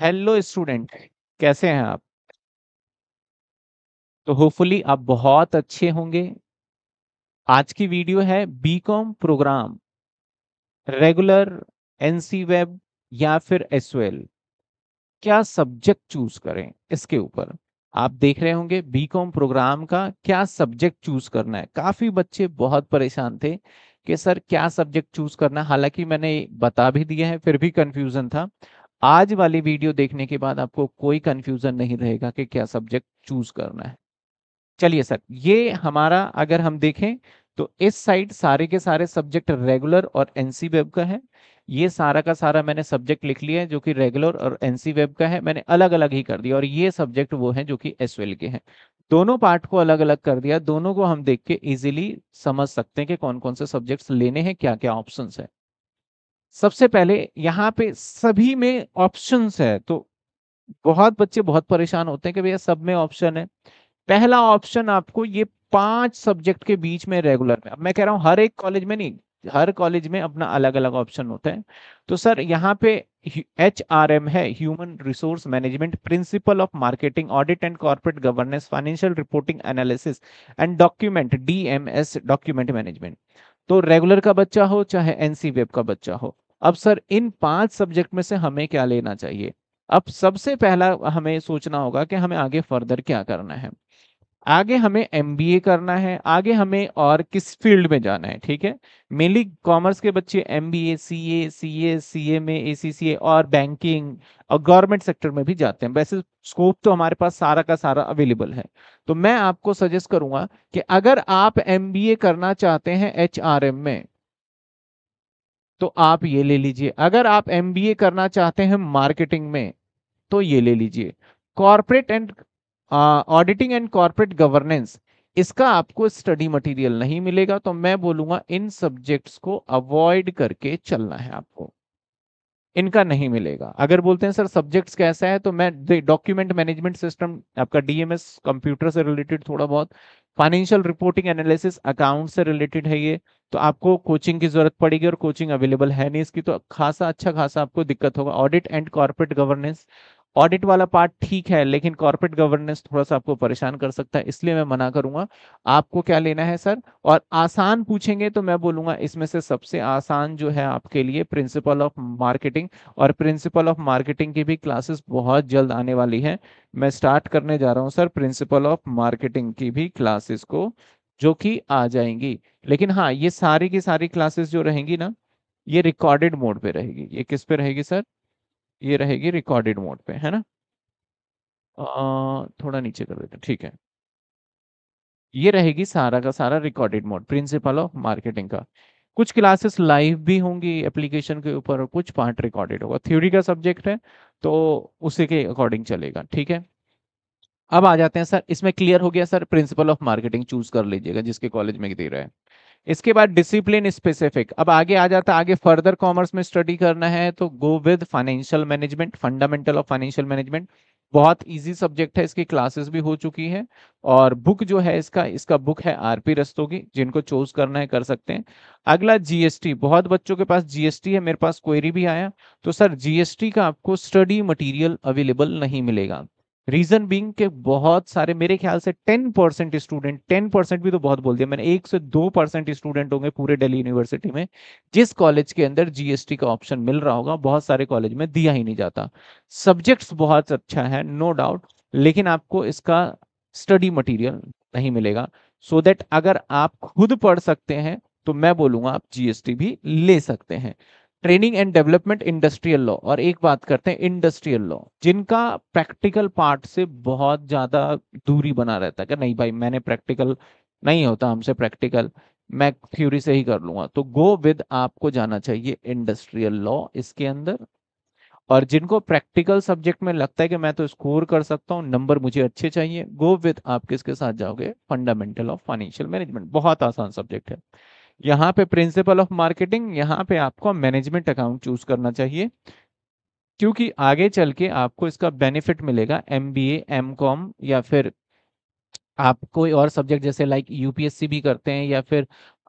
hello student कैसे हैं आप तो होपफुली आप बहुत अच्छे होंगे आज की वीडियो है BCom program regular NC web या फिर एस क्या सब्जेक्ट चूज करें इसके ऊपर आप देख रहे होंगे बीकॉम प्रोग्राम का क्या सब्जेक्ट चूज करना है काफी बच्चे बहुत परेशान थे कि सर क्या सब्जेक्ट चूज करना हालांकि मैंने बता भी दिया है फिर भी कंफ्यूजन था आज वाली वीडियो देखने के बाद आपको कोई कंफ्यूजन नहीं रहेगा कि क्या सब्जेक्ट चूज करना है चलिए सर ये हमारा अगर हम देखें तो इस साइड सारे के सारे सब्जेक्ट रेगुलर और एनसी वेब का है ये सारा का सारा मैंने सब्जेक्ट लिख लिया है जो कि रेगुलर और एनसी वेब का है मैंने अलग अलग ही कर दिया और ये सब्जेक्ट वो है जो कि एस के हैं दोनों पार्ट को अलग अलग कर दिया दोनों को हम देख के इजिली समझ सकते हैं कि कौन कौन से सब्जेक्ट्स लेने हैं क्या क्या ऑप्शंस है सबसे पहले यहाँ पे सभी में ऑप्शंस है तो बहुत बच्चे बहुत परेशान होते हैं कि भैया सब में ऑप्शन है पहला ऑप्शन आपको ये पांच सब्जेक्ट के बीच में रेगुलर में अब मैं कह रहा हूँ हर एक कॉलेज में नहीं हर कॉलेज में अपना अलग अलग ऑप्शन होता है तो सर यहाँ पे एच आर एम है human resource management principle of marketing audit and corporate governance financial reporting analysis and document D M S document management तो रेगुलर का बच्चा हो चाहे एनसी वेब का बच्चा हो अब सर इन पांच सब्जेक्ट में से हमें क्या लेना चाहिए अब सबसे पहला हमें सोचना होगा कि हमें आगे फर्दर क्या करना है आगे हमें एम करना है आगे हमें और किस फील्ड में जाना है ठीक है मेनली कॉमर्स के बच्चे एम बी ए सी ए सी ए सी ए में ए सी सी ए और बैंकिंग और गवर्नमेंट सेक्टर में भी जाते हैं वैसे स्कोप तो हमारे पास सारा का सारा अवेलेबल है तो मैं आपको सजेस्ट करूंगा कि अगर आप एम करना चाहते हैं एच में तो आप ये ले लीजिए अगर आप एम करना चाहते हैं मार्केटिंग में तो ये ले लीजिए corporate and auditing and corporate governance इसका आपको स्टडी मटेरियल नहीं मिलेगा तो मैं बोलूंगा इन सब्जेक्ट्स को अवॉइड करके चलना है आपको इनका नहीं मिलेगा अगर बोलते हैं सर सब्जेक्ट्स कैसा है तो मैं डॉक्यूमेंट मैनेजमेंट सिस्टम आपका डीएमएस कंप्यूटर से रिलेटेड थोड़ा बहुत फाइनेंशियल रिपोर्टिंग एनालिसिस अकाउंट से रिलेटेड है ये तो आपको कोचिंग की जरूरत पड़ेगी और कोचिंग अवेलेबल है नहीं इसकी तो खासा अच्छा खासा आपको दिक्कत होगा audit and corporate governance audit वाला पार्ट ठीक है लेकिन कॉर्पोरेट गवर्नेंस थोड़ा सा आपको परेशान कर सकता है इसलिए मैं मना करूंगा आपको क्या लेना है सर और आसान पूछेंगे तो मैं बोलूंगा इसमें से सबसे आसान जो है आपके लिए प्रिंसिपल ऑफ मार्केटिंग और प्रिंसिपल ऑफ मार्केटिंग की भी क्लासेस बहुत जल्द आने वाली है मैं स्टार्ट करने जा रहा हूँ सर प्रिंसिपल ऑफ मार्केटिंग की भी क्लासेस को जो कि आ जाएंगी लेकिन हाँ ये सारी की सारी क्लासेस जो रहेंगी ना ये रिकॉर्डेड मोड पे रहेगी ये किस पे रहेगी सर ये रहेगी रिकॉर्डेड मोड पे है ना आ, थोड़ा नीचे कर देते ठीक है ये रहेगी सारा का सारा recorded mode principle of marketing का कुछ क्लासेस लाइव भी होंगी एप्लीकेशन के ऊपर और कुछ पार्ट रिकॉर्डेड होगा थ्योरी का सब्जेक्ट है तो उसी के अकॉर्डिंग चलेगा ठीक है अब आ जाते हैं सर इसमें क्लियर हो गया sir principle of marketing choose कर लीजिएगा जिसके कॉलेज में दे रहा है इसके बाद डिसिप्लिन स्पेसिफिक अब आगे आ जाता आगे फर्दर कॉमर्स में स्टडी करना है तो go with financial management fundamental of financial management बहुत इजी सब्जेक्ट है इसकी क्लासेस भी हो चुकी है और बुक जो है इसका इसका बुक है आरपी रस्तों की जिनको चूज करना है कर सकते हैं अगला जीएसटी बहुत बच्चों के पास जीएसटी है मेरे पास क्वेरी भी आया तो सर जीएसटी का आपको स्टडी मटेरियल अवेलेबल नहीं मिलेगा रीजन बींग के बहुत सारे मेरे ख्याल से ten percent student ten percent भी तो बहुत बोल दिया मैंने एक से दो परसेंट स्टूडेंट होंगे पूरे दिल्ली यूनिवर्सिटी में जिस कॉलेज के अंदर जीएसटी का ऑप्शन मिल रहा होगा बहुत सारे कॉलेज में दिया ही नहीं जाता सब्जेक्ट्स बहुत अच्छा है नो no डाउट लेकिन आपको इसका स्टडी मटीरियल नहीं मिलेगा सो so दैट अगर आप खुद पढ़ सकते हैं तो मैं बोलूंगा आप जीएसटी भी ले सकते हैं training and development industrial law और एक बात करते हैं इंडस्ट्रियल लॉ जिनका प्रैक्टिकल पार्ट से बहुत ज्यादा दूरी बना रहता है कि नहीं भाई मैंने प्रैक्टिकल नहीं होता हमसे प्रैक्टिकल मैं थ्योरी से ही कर लूंगा तो गो विद आपको जाना चाहिए इंडस्ट्रियल लॉ इसके अंदर और जिनको प्रैक्टिकल सब्जेक्ट में लगता है कि मैं तो स्कोर कर सकता हूँ नंबर मुझे अच्छे चाहिए गो विद आप किसके साथ जाओगे फंडामेंटल ऑफ फाइनेंशियल मैनेजमेंट बहुत आसान सब्जेक्ट है यहाँ पे प्रिंसिपल ऑफ मार्केटिंग यहाँ पे आपको मैनेजमेंट अकाउंट चूज करना चाहिए क्योंकि आगे चल के आपको इसका बेनिफिट मिलेगा एम बी एम कॉम या फिर आप कोई और सब्जेक्ट जैसे लाइक यूपीएससी भी करते हैं या फिर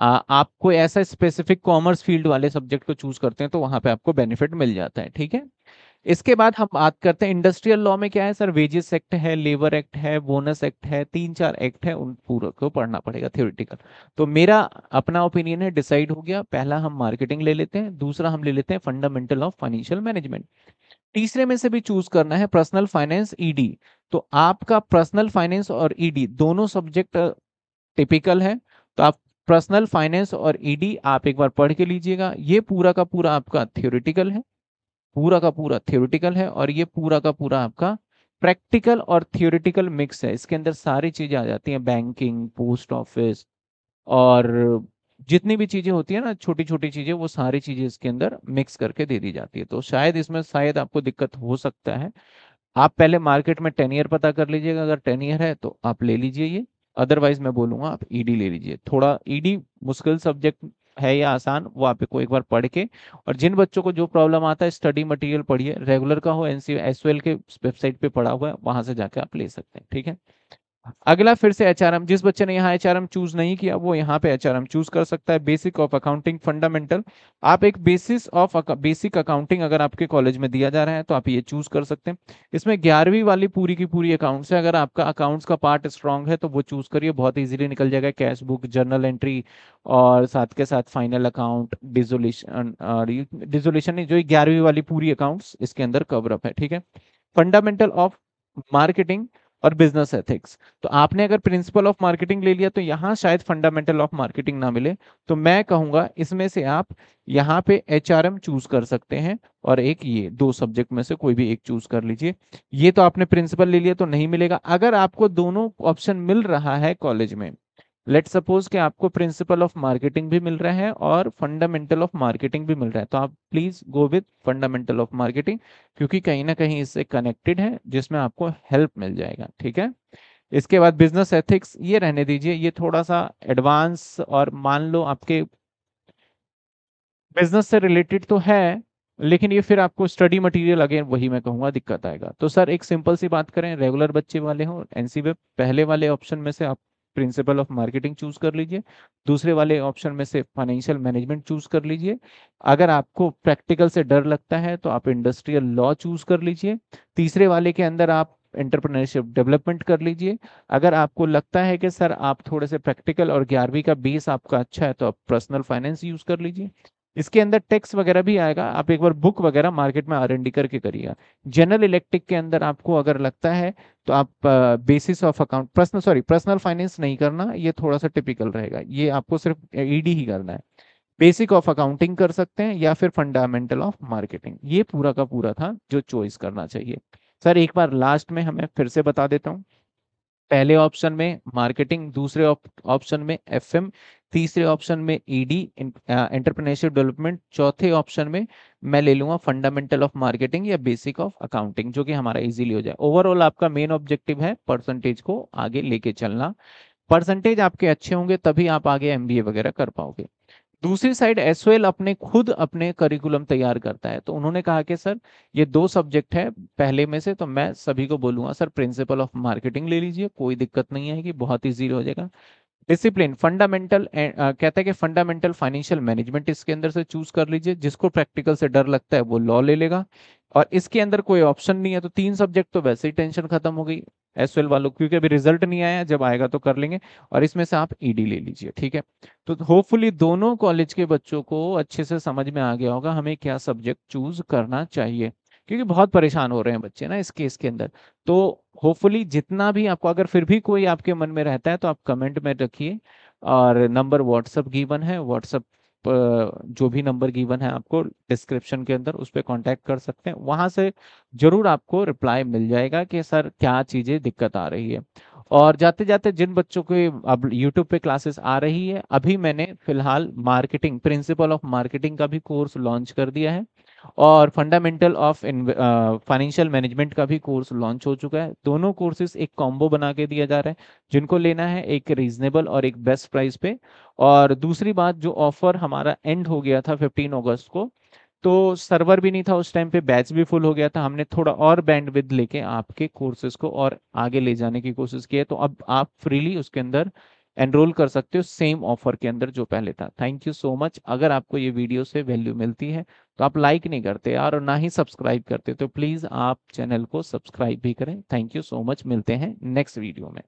आ, आप कोई ऐसा स्पेसिफिक कॉमर्स फील्ड वाले सब्जेक्ट को चूज करते हैं तो वहां पे आपको बेनिफिट मिल जाता है ठीक है इसके बाद हम बात करते हैं इंडस्ट्रियल लॉ में क्या है सर वेजेस एक्ट है लेबर एक्ट है बोनस एक्ट है तीन चार एक्ट है उन पूरा को पढ़ना पड़ेगा थियोरिटिकल तो मेरा अपना ओपिनियन है डिसाइड हो गया पहला हम मार्केटिंग ले लेते हैं दूसरा हम ले लेते हैं फंडामेंटल ऑफ फाइनेंशियल मैनेजमेंट तीसरे में से भी चूज करना है पर्सनल फाइनेंस ईडी तो आपका पर्सनल फाइनेंस और ईडी e दोनों सब्जेक्ट टिपिकल है तो आप पर्सनल फाइनेंस और ईडी e आप एक बार पढ़ के लीजिएगा ये पूरा का पूरा आपका थियोरिटिकल है पूरा का पूरा थियोरिटिकल है और ये पूरा का पूरा आपका प्रैक्टिकल और थियोरिटिकल मिक्स है इसके अंदर सारी चीज़ें आ जाती हैं बैंकिंग पोस्ट ऑफिस और जितनी भी चीज़ें होती है ना छोटी छोटी चीज़ें वो सारी चीज़ें इसके अंदर मिक्स करके दे दी जाती है तो शायद इसमें शायद आपको दिक्कत हो सकता है आप पहले मार्केट में टेन ईयर पता कर लीजिएगा अगर टेन ईयर है तो आप ले लीजिए ये अदरवाइज मैं बोलूंगा आप ईडी e ले लीजिए थोड़ा ईडी e मुश्किल सब्जेक्ट है या आसान वो आप एक बार पढ़ के और जिन बच्चों को जो प्रॉब्लम आता है स्टडी मटेरियल पढ़िए रेगुलर का हो एनसी एस के वेबसाइट पे पढ़ा हुआ है वहां से जाके आप ले सकते हैं ठीक है अगला फिर से एच जिस बच्चे ने यहाँ एचआरएम चूज नहीं किया वो यहाँ पे एचआरएम चूज कर सकता है बेसिक ऑफ अकाउंटिंग फंडामेंटल आप एक बेसिस ऑफ बेसिक अकाउंटिंग अगर आपके कॉलेज में दिया जा रहा है तो आप ये चूज कर सकते हैं इसमें ग्यारहवीं वाली पूरी की पूरी अकाउंट्स है अगर आपका अकाउंट्स का पार्ट स्ट्रॉन्ग है तो वो चूज करिए बहुत ईजिली निकल जाएगा कैश बुक जर्नल एंट्री और साथ के साथ फाइनल अकाउंट डिजोल्यूशन डिजोल्यूशन जो ग्यारहवीं वाली पूरी अकाउंट्स इसके अंदर कवरअप है ठीक है फंडामेंटल ऑफ मार्केटिंग और बिजनेस एथिक्स तो आपने अगर प्रिंसिपल ऑफ मार्केटिंग ले लिया तो यहाँ शायद फंडामेंटल ऑफ मार्केटिंग ना मिले तो मैं कहूँगा इसमें से आप यहाँ पे एच चूज कर सकते हैं और एक ये दो सब्जेक्ट में से कोई भी एक चूज कर लीजिए ये तो आपने प्रिंसिपल ले लिया तो नहीं मिलेगा अगर आपको दोनों ऑप्शन मिल रहा है कॉलेज में लेट सपोज कि आपको प्रिंसिपल ऑफ मार्केटिंग भी मिल रहा है और फंडामेंटल ऑफ मार्केटिंग भी मिल रहा है तो आप please go with fundamental of marketing क्योंकि कहीं ना कहीं इससे कनेक्टेड है जिसमें आपको हेल्प मिल जाएगा ठीक है इसके बाद बिजनेस एथिक्स ये रहने दीजिए ये थोड़ा सा एडवांस और मान लो आपके बिजनेस से रिलेटेड तो है लेकिन ये फिर आपको स्टडी मटेरियल अगेन वही मैं कहूंगा दिक्कत आएगा तो सर एक सिंपल सी बात करें रेगुलर बच्चे वाले हो एनसीबी पहले वाले ऑप्शन में से आप प्रिंसिपल ऑफ मार्केटिंग चूज कर लीजिए दूसरे वाले ऑप्शन में से फाइनेंशियल मैनेजमेंट चूज कर लीजिए अगर आपको प्रैक्टिकल से डर लगता है तो आप इंडस्ट्रियल लॉ चूज कर लीजिए तीसरे वाले के अंदर आप एंटरप्रेन्योरशिप डेवलपमेंट कर लीजिए अगर आपको लगता है कि सर आप थोड़े से प्रैक्टिकल और ग्यारहवीं का बेस आपका अच्छा है तो आप पर्सनल फाइनेंस यूज कर लीजिए इसके अंदर टैक्स वगैरह भी आएगा आप एक बार बुक वगैरह मार्केट में आर एन डी करके करिएगा जनरल इलेक्ट्रिक के अंदर आपको अगर लगता है तो आप basis of account personal sorry personal finance नहीं करना ये थोड़ा सा टिपिकल रहेगा ये आपको सिर्फ ईडी e ही करना है बेसिक ऑफ अकाउंटिंग कर सकते हैं या फिर फंडामेंटल ऑफ मार्केटिंग ये पूरा का पूरा था जो चॉइस करना चाहिए सर एक बार लास्ट में हमें फिर से बता देता हूँ पहले ऑप्शन में मार्केटिंग दूसरे ऑप्शन में एफएम तीसरे ऑप्शन में ईडी एंटरप्रेन्योरशिप डेवलपमेंट चौथे ऑप्शन में मैं ले लूंगा फंडामेंटल ऑफ मार्केटिंग या बेसिक ऑफ अकाउंटिंग जो कि हमारा इजीली हो जाए ओवरऑल आपका मेन ऑब्जेक्टिव है परसेंटेज को आगे लेके चलना परसेंटेज आपके अच्छे होंगे तभी आप आगे एम वगैरह कर पाओगे दूसरी साइड एस अपने खुद अपने करिकुलम तैयार करता है तो उन्होंने कहा कि सर ये दो सब्जेक्ट है पहले में से तो मैं सभी को बोलूंगा सर प्रिंसिपल ऑफ मार्केटिंग ले लीजिए कोई दिक्कत नहीं है कि बहुत ईजी हो जाएगा डिसिप्लिन फंडामेंटल eh, uh, कहते हैं कि फंडामेंटल फाइनेंशियल मैनेजमेंट इसके अंदर से चूज कर लीजिए जिसको प्रैक्टिकल से डर लगता है वो लॉ ले लेगा और इसके अंदर कोई ऑप्शन नहीं है तो तीन सब्जेक्ट तो वैसे ही टेंशन खत्म हो गई एस वालों क्योंकि अभी रिजल्ट नहीं आया जब आएगा तो कर लेंगे और इसमें से आप ईडी ले लीजिए ठीक है तो होपफुली दोनों कॉलेज के बच्चों को अच्छे से समझ में आ गया होगा हमें क्या सब्जेक्ट चूज करना चाहिए क्योंकि बहुत परेशान हो रहे हैं बच्चे ना इस केस के अंदर तो होपफुली जितना भी आपको अगर फिर भी कोई आपके मन में रहता है तो आप कमेंट में रखिए और नंबर व्हाट्सअप गीवन है व्हाट्सअप जो भी नंबर गिवन है आपको डिस्क्रिप्शन के अंदर उस पर कॉन्टैक्ट कर सकते हैं वहां से ज़रूर आपको रिप्लाई मिल जाएगा कि सर क्या चीज़ें दिक्कत आ रही है और जाते जाते जिन बच्चों के अब यूट्यूब पे क्लासेस आ रही है अभी मैंने फिलहाल मार्केटिंग प्रिंसिपल ऑफ मार्केटिंग का भी कोर्स लॉन्च कर दिया है और फंडामेंटल ऑफ फाइनेंशियल मैनेजमेंट का भी कोर्स लॉन्च हो चुका है दोनों कोर्सेज एक कॉम्बो बना के दिया जा रहा है जिनको लेना है एक रीजनेबल और एक बेस्ट प्राइस पे और दूसरी बात जो ऑफर हमारा एंड हो गया था फिफ्टीन अगस्त को तो सर्वर भी नहीं था उस टाइम पे बैच भी फुल हो गया था हमने थोड़ा और बैंड विद लेके आपके कोर्सेज को और आगे ले जाने की कोशिश की है तो अब आप फ्रीली उसके अंदर एनरोल कर सकते हो सेम ऑफर के अंदर जो पहले था थैंक यू सो मच अगर आपको ये वीडियो से वैल्यू मिलती है तो आप लाइक नहीं करते और ना ही सब्सक्राइब करते तो प्लीज़ आप चैनल को सब्सक्राइब भी करें थैंक यू सो मच मिलते हैं नेक्स्ट वीडियो में